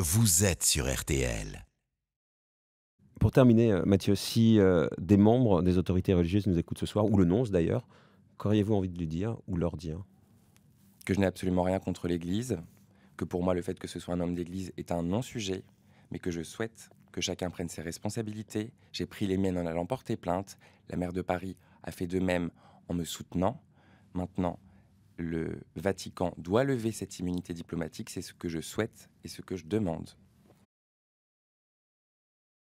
Vous êtes sur RTL. Pour terminer, euh, Mathieu, si euh, des membres des autorités religieuses nous écoutent ce soir, ou le nonce d'ailleurs, qu'auriez-vous envie de lui dire ou leur dire Que je n'ai absolument rien contre l'Église, que pour moi le fait que ce soit un homme d'Église est un non-sujet, mais que je souhaite que chacun prenne ses responsabilités. J'ai pris les miennes en allant porter plainte. La maire de Paris a fait de même en me soutenant. Maintenant, le Vatican doit lever cette immunité diplomatique, c'est ce que je souhaite et ce que je demande.